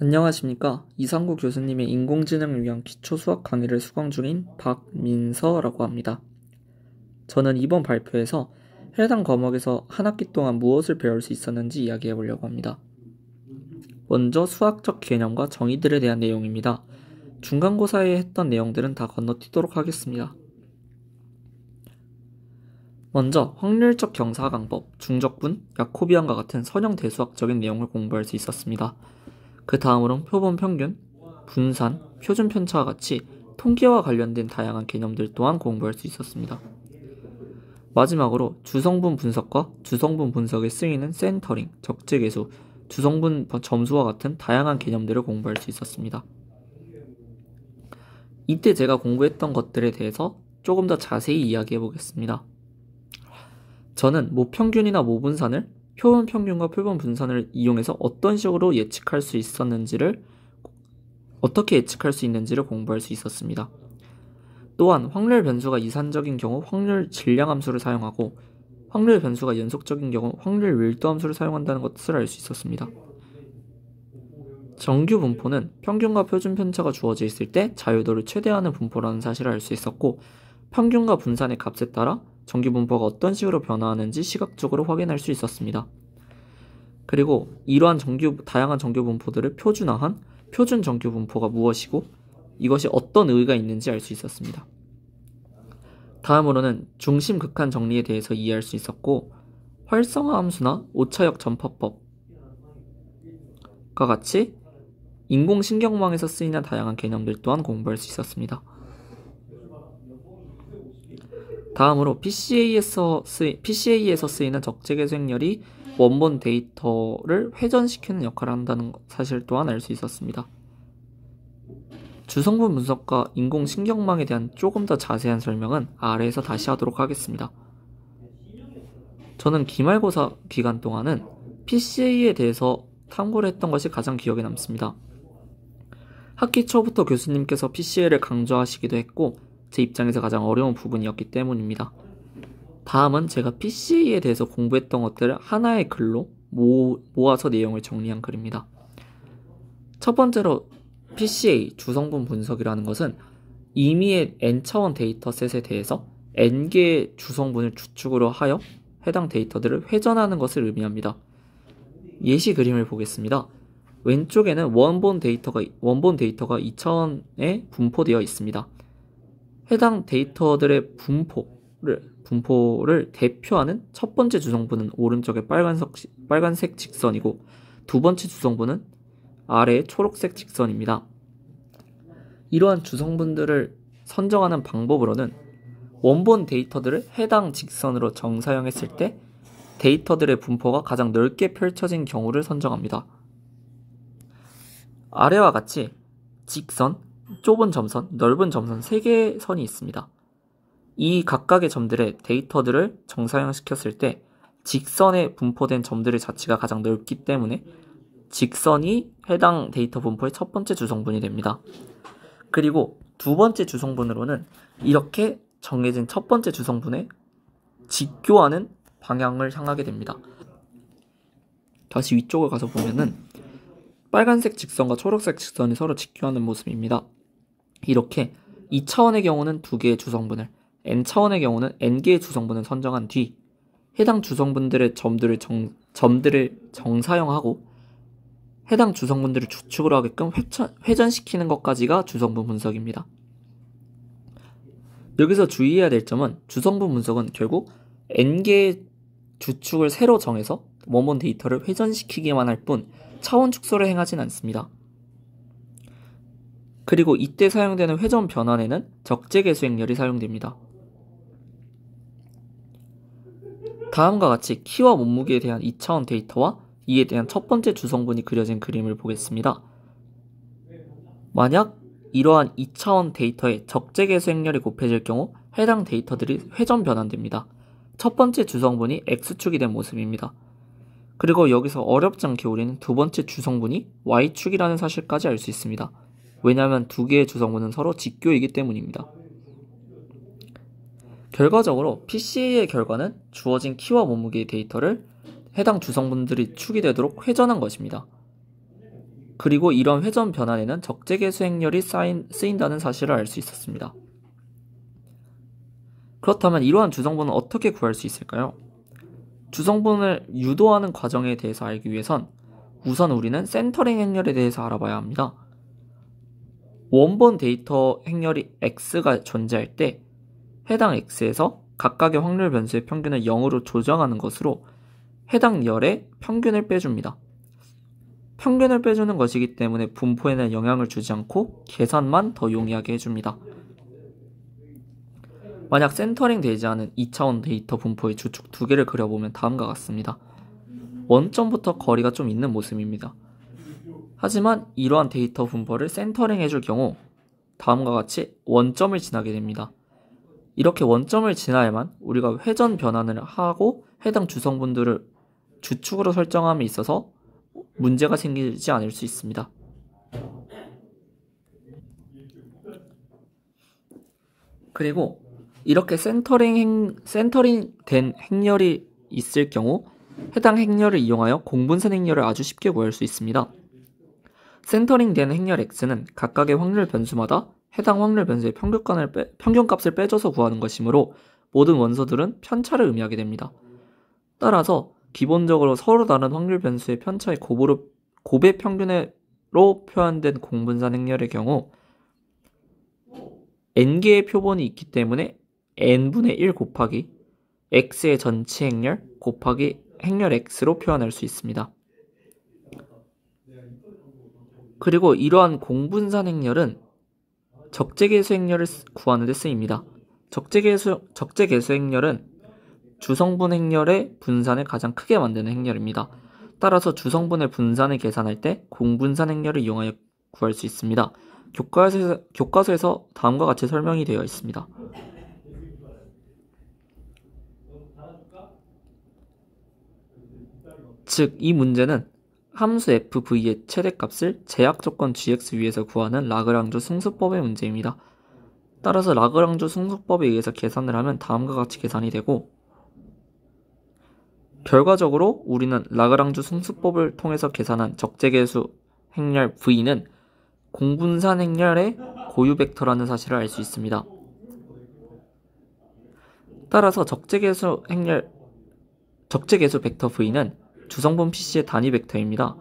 안녕하십니까. 이상구 교수님의 인공지능을 위한 기초 수학 강의를 수강 중인 박민서라고 합니다. 저는 이번 발표에서 해당 과목에서 한 학기 동안 무엇을 배울 수 있었는지 이야기해 보려고 합니다. 먼저 수학적 개념과 정의들에 대한 내용입니다. 중간고사에 했던 내용들은 다 건너뛰도록 하겠습니다. 먼저 확률적 경사강법, 중적분, 야코비안과 같은 선형 대수학적인 내용을 공부할 수 있었습니다. 그다음으로 표본 평균, 분산, 표준 편차와 같이 통계와 관련된 다양한 개념들 또한 공부할 수 있었습니다. 마지막으로 주성분 분석과 주성분 분석에 쓰이는 센터링, 적재계수, 주성분 점수와 같은 다양한 개념들을 공부할 수 있었습니다. 이때 제가 공부했던 것들에 대해서 조금 더 자세히 이야기해 보겠습니다. 저는 모평균이나 모분산을 표본 평균과 표본 분산을 이용해서 어떤 식으로 예측할 수 있었는지를 어떻게 예측할 수 있는지를 공부할 수 있었습니다. 또한 확률 변수가 이산적인 경우 확률 질량 함수를 사용하고 확률 변수가 연속적인 경우 확률 밀도 함수를 사용한다는 것을 알 수 있었습니다. 정규 분포는 평균과 표준 편차가 주어져 있을 때 자유도를 최대한의 분포라는 사실을 알 수 있었고 평균과 분산의 값에 따라 전기분포가 어떤 식으로 변화하는지 시각적으로 확인할 수 있었습니다. 그리고 이러한 정규, 다양한 정규분포들을 표준화한 표준 정규분포가 무엇이고 이것이 어떤 의의가 있는지 알 수 있었습니다. 다음으로는 중심 극한 정리에 대해서 이해할 수 있었고 활성화 함수나 오차역 전파법과 같이 인공신경망에서 쓰이는 다양한 개념들 또한 공부할 수 있었습니다. 다음으로 PCA에서, 쓰이, PCA에서 쓰이는 적재계수행렬이 원본 데이터를 회전시키는 역할을 한다는 사실 또한 알 수 있었습니다. 주성분 분석과 인공신경망에 대한 조금 더 자세한 설명은 아래에서 다시 하도록 하겠습니다. 저는 기말고사 기간 동안은 PCA에 대해서 탐구를 했던 것이 가장 기억에 남습니다. 학기 초부터 교수님께서 PCA를 강조하시기도 했고 제 입장에서 가장 어려운 부분이었기 때문입니다. 다음은 제가 PC에 a 대해서 공부했던 것들을 하나의 글로 모아서 내용을 정리한 글입니다. 첫 번째로 PCA 주성분 분석이라는 것은 이미의 n차원 데이터셋에 대해서 n개의 주성분을 추측으로 하여 해당 데이터들을 회전하는 것을 의미합니다. 예시 그림을 보겠습니다. 왼쪽에는 원본 데이터가 원본 데이터가 2차원에 분포되어 있습니다. 해당 데이터들의 분포를 분포를 대표하는 첫 번째 주성분은 오른쪽의 빨간색, 빨간색 직선이고 두 번째 주성분은 아래의 초록색 직선입니다. 이러한 주성분들을 선정하는 방법으로는 원본 데이터들을 해당 직선으로 정사용했을때 데이터들의 분포가 가장 넓게 펼쳐진 경우를 선정합니다. 아래와 같이 직선, 좁은 점선, 넓은 점선 3개의 선이 있습니다. 이 각각의 점들의 데이터들을 정사형시켰을 때 직선에 분포된 점들의 자치가 가장 넓기 때문에 직선이 해당 데이터 분포의 첫 번째 주성분이 됩니다. 그리고 두 번째 주성분으로는 이렇게 정해진 첫 번째 주성분에 직교하는 방향을 향하게 됩니다. 다시 위쪽을 가서 보면은 빨간색 직선과 초록색 직선이 서로 직교하는 모습입니다. 이렇게 2차원의 경우는 두 개의 주성분을, n차원의 경우는 n개의 주성분을 선정한 뒤 해당 주성분들의 점들을 정, 점들을 정사용하고 해당 주성분들을 주축으로 하게끔 회전, 시키는 것까지가 주성분 분석입니다. 여기서 주의해야 될 점은 주성분 분석은 결국 n개의 주축을 새로 정해서 원본 데이터를 회전시키기만 할 뿐 차원 축소를 행하진 않습니다. 그리고 이때 사용되는 회전 변환에는 적재계수 행렬이 사용됩니다. 다음과 같이 키와 몸무게에 대한 2차원 데이터와 이에 대한 첫 번째 주성분이 그려진 그림을 보겠습니다. 만약 이러한 2차원 데이터의 적재계수 행렬이 곱해질 경우 해당 데이터들이 회전 변환됩니다. 첫 번째 주성분이 X축이 된 모습입니다. 그리고 여기서 어렵지 않게 우리는 두 번째 주성분이 Y축이라는 사실까지 알 수 있습니다. 왜냐하면 두 개의 주성분은 서로 직교이기 때문입니다. 결과적으로 PCA의 결과는 주어진 키와 몸무게의 데이터를 해당 주성분들이 축이 되도록 회전한 것입니다. 그리고 이런 회전 변환에는 적재계 수행열이 쌓인, 쓰인다는 사실을 알 수 있었습니다. 그렇다면 이러한 주성분은 어떻게 구할 수 있을까요? 주성분을 유도하는 과정에 대해서 알기 위해선 우선 우리는 센터링 행렬에 대해서 알아봐야 합니다. 원본 데이터 행렬이 x가 존재할 때 해당 x에서 각각의 확률 변수의 평균을 0으로 조정하는 것으로 해당 열의 평균을 빼줍니다. 평균을 빼주는 것이기 때문에 분포에는 영향을 주지 않고 계산만 더 용이하게 해줍니다. 만약 센터링 되지 않은 2차원 데이터 분포의 주축 두 개를 그려보면 다음과 같습니다. 원점부터 거리가 좀 있는 모습입니다. 하지만 이러한 데이터 분포를 센터링 해줄 경우 다음과 같이 원점을 지나게 됩니다. 이렇게 원점을 지나야만 우리가 회전 변환을 하고 해당 주성분들을 주축으로 설정함에 있어서 문제가 생기지 않을 수 있습니다. 그리고 이렇게 센터링 행, 센터링 된 행렬이 있을 경우 해당 행렬을 이용하여 공분선 행렬을 아주 쉽게 구할 수 있습니다. 센터링된 행렬 x는 각각의 확률 변수마다 해당 확률 변수의 평균값을, 빼, 평균값을 빼줘서 구하는 것이므로 모든 원소들은 편차를 의미하게 됩니다. 따라서 기본적으로 서로 다른 확률 변수의 편차의 고부로 고배 평균으로 표현된 공분산 행렬의 경우 n개의 표본이 있기 때문에 n분의 1 곱하기 x의 전체 행렬 곱하기 행렬 x로 표현할 수 있습니다. 그리고 이러한 공분산 행렬은 적재계수 행렬을 구하는 데 쓰입니다. 적재계수, 적재계수 행렬은 주성분 행렬의 분산을 가장 크게 만드는 행렬입니다. 따라서 주성분의 분산을 계산할 때 공분산 행렬을 이용하여 구할 수 있습니다. 교과서에서, 교과서에서 다음과 같이 설명이 되어 있습니다. 즉, 이 문제는 함수 fv의 최대값을 제약조건 gx 위에서 구하는 라그랑주 승수법의 문제입니다. 따라서 라그랑주 승수법에 의해서 계산을 하면 다음과 같이 계산이 되고 결과적으로 우리는 라그랑주 승수법을 통해서 계산한 적재계수 행렬 v는 공분산 행렬의 고유 벡터라는 사실을 알 수 있습니다. 따라서 적재계수 행렬 적재계수 벡터 v는 주성분 PC의 단위 벡터입니다.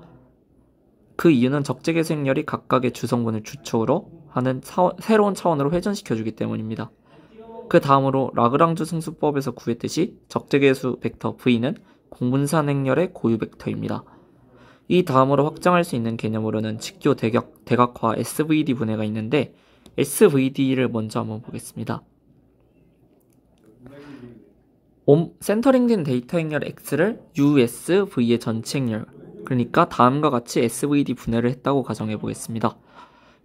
그 이유는 적재계수행렬이 각각의 주성분을 주초로 하는 사원, 새로운 차원으로 회전시켜주기 때문입니다. 그 다음으로 라그랑주 승수법에서 구했듯이 적재계수 벡터 V는 공분산 행렬의 고유 벡터입니다. 이 다음으로 확장할 수 있는 개념으로는 직교 대각, 대각화 SVD 분해가 있는데 SVD를 먼저 한번 보겠습니다. 센터링된 데이터 행렬 x를 usv의 전체 행렬 그러니까 다음과 같이 svd 분해를 했다고 가정해 보겠습니다.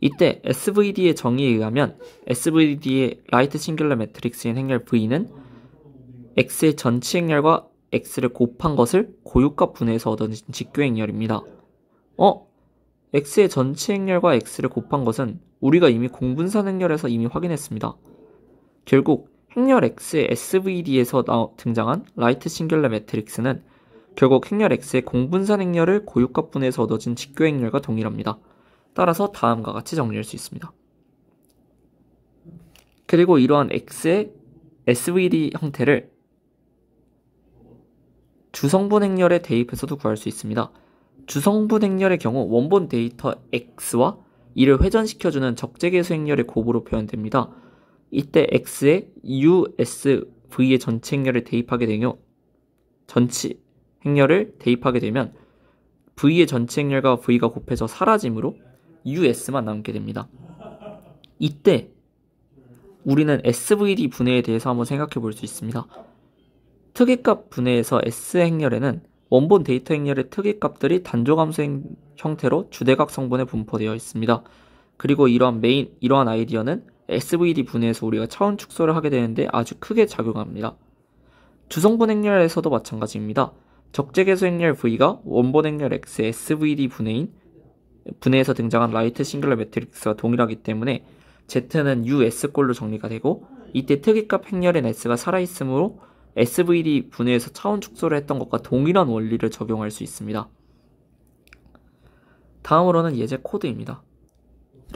이때 svd의 정의에 의하면 svd의 라이트 싱귤러 매트릭스인 행렬 v는 x의 전체 행렬과 x를 곱한 것을 고유값 분해해서 얻은 직교 행렬입니다. 어? x의 전체 행렬과 x를 곱한 것은 우리가 이미 공분산 행렬에서 이미 확인했습니다. 결국 행렬 X의 SVD에서 등장한 라이트 싱귤러 매트릭스는 결국 행렬 X의 공분산 행렬을 고유값분에서 얻어진 직교 행렬과 동일합니다. 따라서 다음과 같이 정리할 수 있습니다. 그리고 이러한 X의 SVD 형태를 주성분 행렬의대입에서도 구할 수 있습니다. 주성분 행렬의 경우 원본 데이터 X와 이를 회전시켜주는 적재계수 행렬의 곱으로 표현됩니다. 이때 x에 usv의 전체 행렬을 대입하게 되며 전체 행렬을 대입하게 되면 v의 전체 행렬과 v가 곱해서 사라짐으로 us만 남게 됩니다. 이때 우리는 SVD 분해에 대해서 한번 생각해 볼 수 있습니다. 특이값 분해에서 S 행렬에는 원본 데이터 행렬의 특이값들이 단조감수 형태로 주대각 성분에 분포되어 있습니다. 그리고 이러한 메인 이러한 아이디어는 SVD 분해에서 우리가 차원 축소를 하게 되는데 아주 크게 작용합니다. 주성분 행렬에서도 마찬가지입니다. 적재계수 행렬 V가 원본 행렬 X의 SVD 분해인 분해에서 등장한 라이트 싱글러 매트릭스와 동일하기 때문에 Z는 US꼴로 정리가 되고 이때 특이값 행렬인 S가 살아있으므로 SVD 분해에서 차원 축소를 했던 것과 동일한 원리를 적용할 수 있습니다. 다음으로는 예제 코드입니다.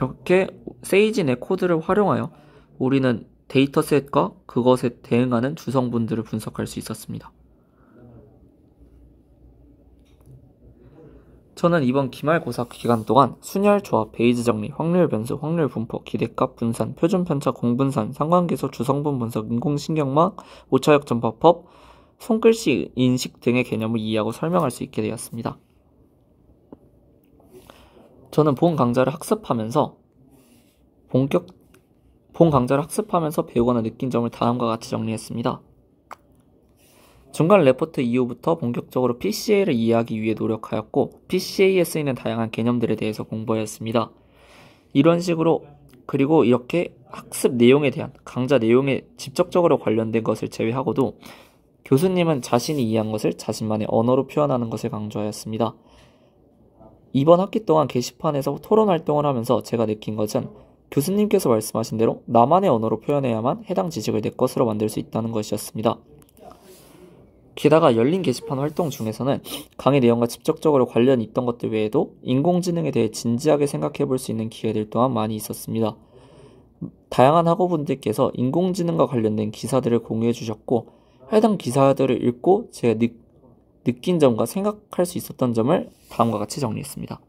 이렇게 세이진의 코드를 활용하여 우리는 데이터셋과 그것에 대응하는 주성분들을 분석할 수 있었습니다. 저는 이번 기말고사 기간 동안 순열 조합, 베이지 정리, 확률 변수, 확률 분포, 기대값 분산, 표준 편차, 공분산, 상관계수, 주성분 분석, 인공신경망, 오차역 전파법, 손글씨 인식 등의 개념을 이해하고 설명할 수 있게 되었습니다. 저는 본 강좌를 학습하면서 본격 본 강좌를 학습하면서 배우거나 느낀 점을 다음과 같이 정리했습니다. 중간 레포트 이후부터 본격적으로 PCA를 이해하기 위해 노력하였고 PCA에 쓰이는 다양한 개념들에 대해서 공부하였습니다. 이런 식으로 그리고 이렇게 학습 내용에 대한 강좌 내용에 직접적으로 관련된 것을 제외하고도 교수님은 자신이 이해한 것을 자신만의 언어로 표현하는 것을 강조하였습니다. 이번 학기 동안 게시판에서 토론 활동을 하면서 제가 느낀 것은 교수님께서 말씀하신 대로 나만의 언어로 표현해야만 해당 지식을 내 것으로 만들 수 있다는 것이었습니다. 게다가 열린 게시판 활동 중에서는 강의 내용과 직접적으로 관련이 있던 것들 외에도 인공지능에 대해 진지하게 생각해 볼 수 있는 기회들 또한 많이 있었습니다. 다양한 학우분들께서 인공지능과 관련된 기사들을 공유해 주셨고 해당 기사들을 읽고 제가 느, 느낀 점과 생각할 수 있었던 점을 다음과 같이 정리했습니다.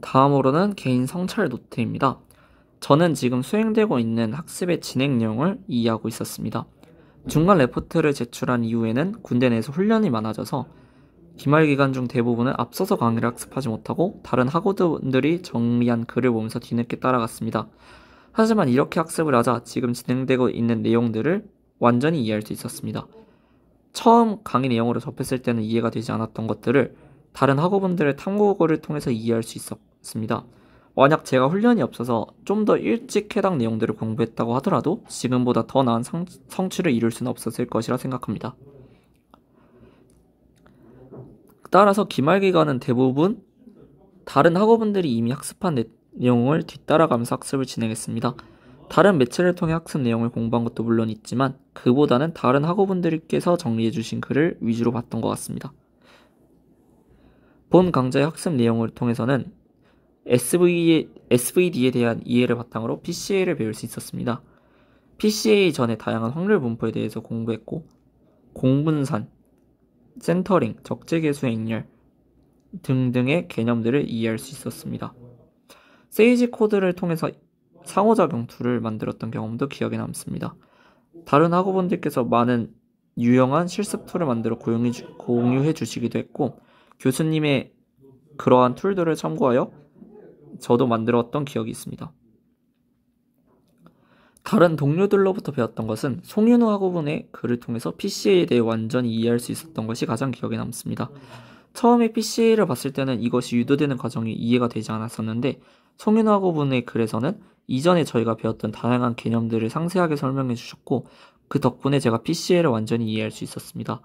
다음으로는 개인 성찰 노트입니다. 저는 지금 수행되고 있는 학습의 진행 령을 이해하고 있었습니다. 중간 레포트를 제출한 이후에는 군대 내에서 훈련이 많아져서 기말 기간 중 대부분은 앞서서 강의를 학습하지 못하고 다른 학우들이 정리한 글을 보면서 뒤늦게 따라갔습니다. 하지만 이렇게 학습을 하자 지금 진행되고 있는 내용들을 완전히 이해할 수 있었습니다. 처음 강의 내용으로 접했을 때는 이해가 되지 않았던 것들을 다른 학우분들의 탐구고를 통해서 이해할 수 있었습니다. 만약 제가 훈련이 없어서 좀 더 일찍 해당 내용들을 공부했다고 하더라도 지금보다 더 나은 성, 성취를 이룰 수는 없었을 것이라 생각합니다. 따라서 기말 기간은 대부분 다른 학우분들이 이미 학습한 내용을 뒤따라가면서 학습을 진행했습니다. 다른 매체를 통해 학습 내용을 공부한 것도 물론 있지만 그보다는 다른 학우분들께서 정리해 주신 글을 위주로 봤던 것 같습니다. 본 강좌의 학습 내용을 통해서는 s v SVD에 대한 이해를 바탕으로 PCA를 배울 수 있었습니다. PCA 전에 다양한 확률 분포에 대해서 공부했고 공분산, 센터링, 적재계수 행렬 등등의 개념들을 이해할 수 있었습니다. 세이지 코드를 통해서 상호작용 툴을 만들었던 경험도 기억에 남습니다. 다른 학우분들께서 많은 유용한 실습 툴을 만들어 공유해 주시기도 했고 교수님의 그러한 툴들을 참고하여 저도 만들었던 기억이 있습니다. 다른 동료들로부터 배웠던 것은 송윤호 학우분의 글을 통해서 PCA에 대해 완전히 이해할 수 있었던 것이 가장 기억에 남습니다. 처음에 PCA를 봤을 때는 이것이 유도되는 과정이 이해가 되지 않았었는데 송윤호 학우분의 글에서는 이전에 저희가 배웠던 다양한 개념들을 상세하게 설명해 주셨고 그 덕분에 제가 PCL을 완전히 이해할 수 있었습니다.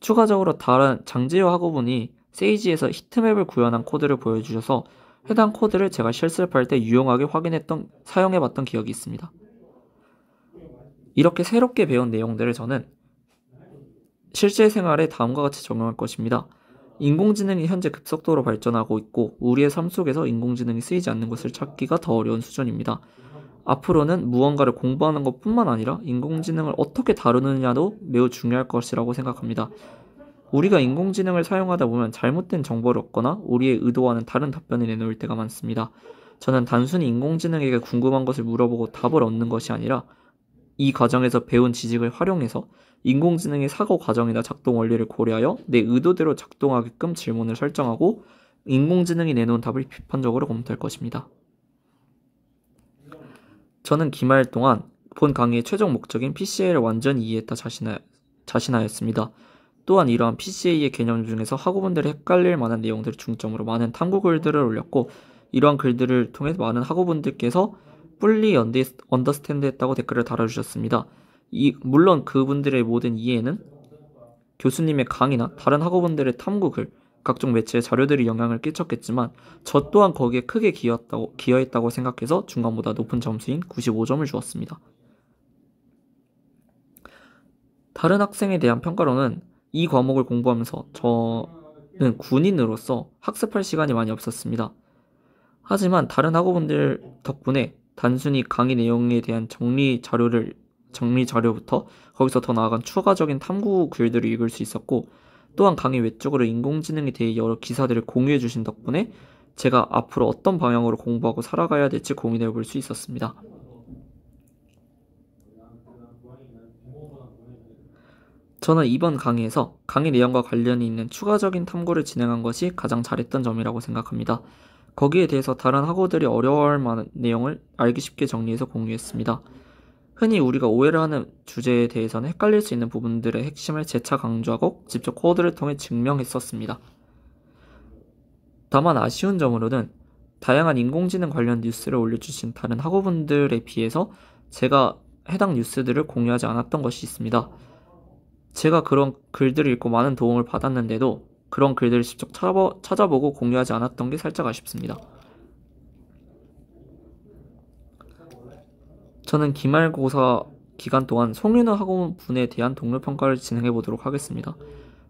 추가적으로 다른 장제어 학우분이 세이지에서 히트맵을 구현한 코드를 보여주셔서 해당 코드를 제가 실습할 때 유용하게 확인했던 사용해봤던 기억이 있습니다. 이렇게 새롭게 배운 내용들을 저는 실제 생활에 다음과 같이 적용할 것입니다. 인공지능이 현재 급속도로 발전하고 있고 우리의 삶 속에서 인공지능이 쓰이지 않는 것을 찾기가 더 어려운 수준입니다. 앞으로는 무언가를 공부하는 것 뿐만 아니라 인공지능을 어떻게 다루느냐도 매우 중요할 것이라고 생각합니다. 우리가 인공지능을 사용하다 보면 잘못된 정보를 얻거나 우리의 의도와는 다른 답변을 내놓을 때가 많습니다. 저는 단순히 인공지능에게 궁금한 것을 물어보고 답을 얻는 것이 아니라 이 과정에서 배운 지식을 활용해서 인공지능의 사고 과정이나 작동 원리를 고려하여 내 의도대로 작동하게끔 질문을 설정하고 인공지능이 내놓은 답을 비판적으로 검토할 것입니다. 저는 기말 동안 본 강의의 최종 목적인 PCA를 완전히 이해했다 자신하, 자신하였습니다. 또한 이러한 PCA의 개념 중에서 학우분들이 헷갈릴 만한 내용들을 중점으로 많은 탐구 글들을 올렸고 이러한 글들을 통해 많은 학우분들께서 뿔리 언더스탠드 했다고 댓글을 달아주셨습니다. 이, 물론 그분들의 모든 이해는 교수님의 강의나 다른 학우분들의 탐구글, 각종 매체의 자료들이 영향을 끼쳤겠지만 저 또한 거기에 크게 기여했다고, 기여했다고 생각해서 중간보다 높은 점수인 95점을 주었습니다. 다른 학생에 대한 평가로는 이 과목을 공부하면서 저는 군인으로서 학습할 시간이 많이 없었습니다. 하지만 다른 학우분들 덕분에 단순히 강의 내용에 대한 정리 자료를 정리 자료부터 거기서 더 나아간 추가적인 탐구 글들을 읽을 수 있었고 또한 강의 외적으로 인공지능에 대해 여러 기사들을 공유해 주신 덕분에 제가 앞으로 어떤 방향으로 공부하고 살아가야 될지 고민해 볼 수 있었습니다. 저는 이번 강의에서 강의 내용과 관련이 있는 추가적인 탐구를 진행한 것이 가장 잘했던 점이라고 생각합니다. 거기에 대해서 다른 학우들이 어려워할 만한 내용을 알기 쉽게 정리해서 공유했습니다. 흔히 우리가 오해를 하는 주제에 대해서는 헷갈릴 수 있는 부분들의 핵심을 재차 강조하고 직접 코드를 통해 증명했었습니다. 다만 아쉬운 점으로는 다양한 인공지능 관련 뉴스를 올려주신 다른 학우분들에 비해서 제가 해당 뉴스들을 공유하지 않았던 것이 있습니다. 제가 그런 글들을 읽고 많은 도움을 받았는데도 그런 글들을 직접 찾아보고 공유하지 않았던 게 살짝 아쉽습니다. 저는 기말고사 기간 동안 송윤호 학원분에 대한 동료 평가를 진행해 보도록 하겠습니다.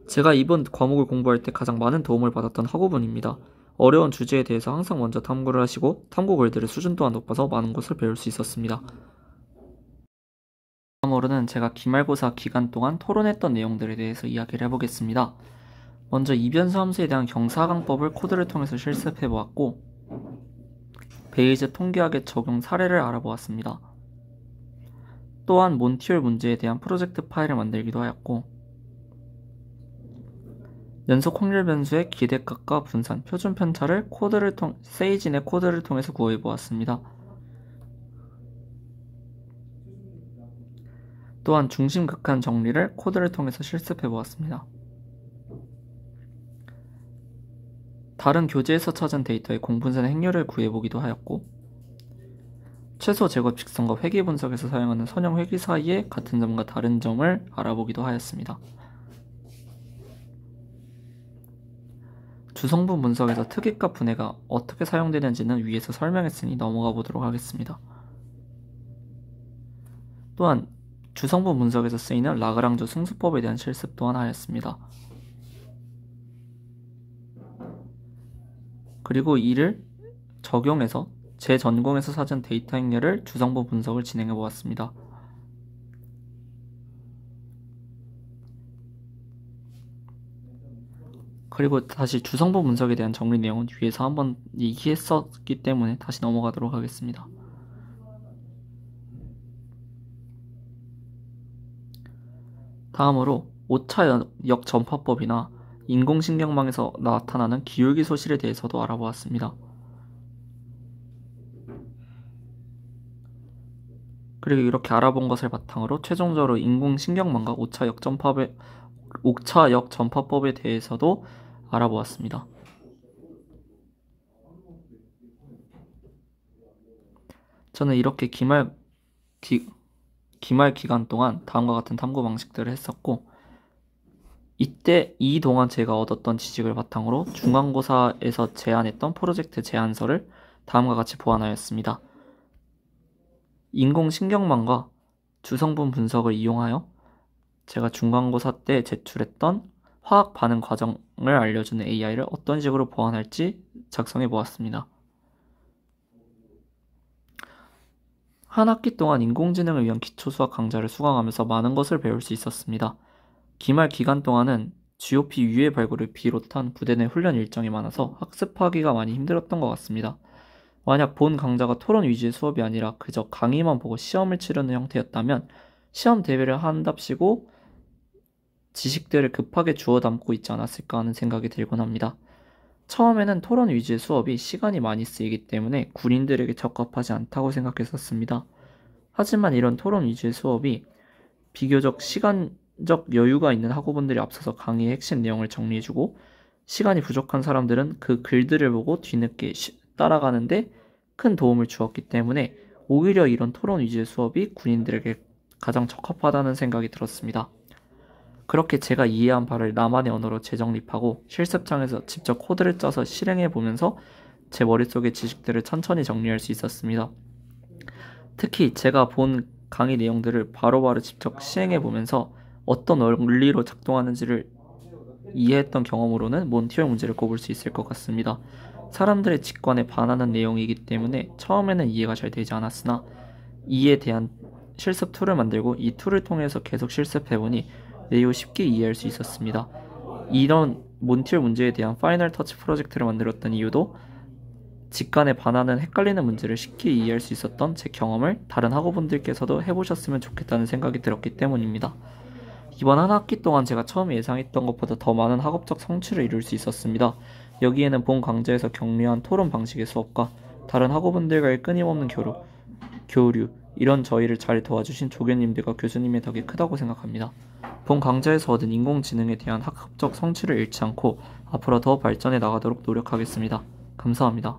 제가 이번 과목을 공부할 때 가장 많은 도움을 받았던 학우분입니다. 어려운 주제에 대해서 항상 먼저 탐구를 하시고 탐구 글들의 수준 또한 높아서 많은 것을 배울 수 있었습니다. 다음으로는 제가 기말고사 기간 동안 토론했던 내용들에 대해서 이야기를 해보겠습니다. 먼저 이변수 함수에 대한 경사강법을 코드를 통해서 실습해 보았고 베이즈 통계학의 적용 사례를 알아보았습니다. 또한 몬티올 문제에 대한 프로젝트 파일을 만들기도 하였고 연속 확률 변수의 기대값과 분산, 표준 편차를 코드를 통, 세이진의 코드를 통해서 구해 보았습니다. 또한 중심 극한 정리를 코드를 통해서 실습해 보았습니다. 다른 교재에서 찾은 데이터의 공분산의 행렬을 구해보기도 하였고 최소 제곱 직선과 회계 분석에서 사용하는 선형 회계 사이의 같은 점과 다른 점을 알아보기도 하였습니다. 주성분 분석에서 특이값 분해가 어떻게 사용되는지는 위에서 설명했으니 넘어가 보도록 하겠습니다. 또한 주성분 분석에서 쓰이는 라그랑주 승수법에 대한 실습 또한 하였습니다. 그리고 이를 적용해서 제 전공에서 찾은 데이터 행렬을 주정보 분석을 진행해 보았습니다. 그리고 다시 주성분 분석에 대한 정리 내용은 위에서 한번 얘기했었기 때문에 다시 넘어가도록 하겠습니다. 다음으로 5차 역전파법이나 인공신경망에서 나타나는 기울기 소실에 대해서도 알아보았습니다. 그리고 이렇게 알아본 것을 바탕으로 최종적으로 인공신경망과 5차역 전파법에, 오차역 전파법에 대해서도 알아보았습니다. 저는 이렇게 기말, 기, 기말 기간 동안 다음과 같은 탐구 방식들을 했었고, 이때 이 동안 제가 얻었던 지식을 바탕으로 중간고사에서 제안했던 프로젝트 제안서를 다음과 같이 보완하였습니다. 인공신경망과 주성분 분석을 이용하여 제가 중간고사 때 제출했던 화학 반응 과정을 알려주는 AI를 어떤 식으로 보완할지 작성해 보았습니다. 한 학기 동안 인공지능을 위한 기초수학 강좌를 수강하면서 많은 것을 배울 수 있었습니다. 기말 기간 동안은 GOP 유예 발굴을 비롯한 부대 내 훈련 일정이 많아서 학습하기가 많이 힘들었던 것 같습니다. 만약 본 강좌가 토론 위주의 수업이 아니라 그저 강의만 보고 시험을 치르는 형태였다면 시험 대비를 한답시고 지식들을 급하게 주워 담고 있지 않았을까 하는 생각이 들곤 합니다. 처음에는 토론 위주의 수업이 시간이 많이 쓰이기 때문에 군인들에게 적합하지 않다고 생각했었습니다. 하지만 이런 토론 위주의 수업이 비교적 시간적 여유가 있는 학우분들이 앞서서 강의의 핵심 내용을 정리해주고 시간이 부족한 사람들은 그 글들을 보고 뒤늦게 시, 따라가는데 큰 도움을 주었기 때문에 오히려 이런 토론 위주의 수업이 군인들에게 가장 적합하다는 생각이 들었습니다. 그렇게 제가 이해한 바를 나만의 언어로 재정립하고 실습장에서 직접 코드를 짜서 실행해 보면서 제 머릿속의 지식들을 천천히 정리할 수 있었습니다. 특히 제가 본 강의 내용들을 바로바로 직접 시행해 보면서 어떤 원리로 작동하는지를 이해했던 경험으로는 몬티형 문제를 꼽을 수 있을 것 같습니다. 사람들의 직관에 반하는 내용이기 때문에 처음에는 이해가 잘 되지 않았으나 이에 대한 실습 툴을 만들고 이 툴을 통해서 계속 실습해보니 매우 쉽게 이해할 수 있었습니다. 이런 몬티얼 문제에 대한 파이널 터치 프로젝트를 만들었던 이유도 직관에 반하는 헷갈리는 문제를 쉽게 이해할 수 있었던 제 경험을 다른 학우분들께서도 해보셨으면 좋겠다는 생각이 들었기 때문입니다. 이번 한 학기 동안 제가 처음 예상했던 것보다 더 많은 학업적 성취를 이룰 수 있었습니다. 여기에는 본 강좌에서 격려한 토론 방식의 수업과 다른 학우분들과의 끊임없는 교류, 교류 이런 저희를 잘 도와주신 조교님들과 교수님의 덕이 크다고 생각합니다. 본 강좌에서 얻은 인공지능에 대한 학습적 성취를 잃지 않고 앞으로 더 발전해 나가도록 노력하겠습니다. 감사합니다.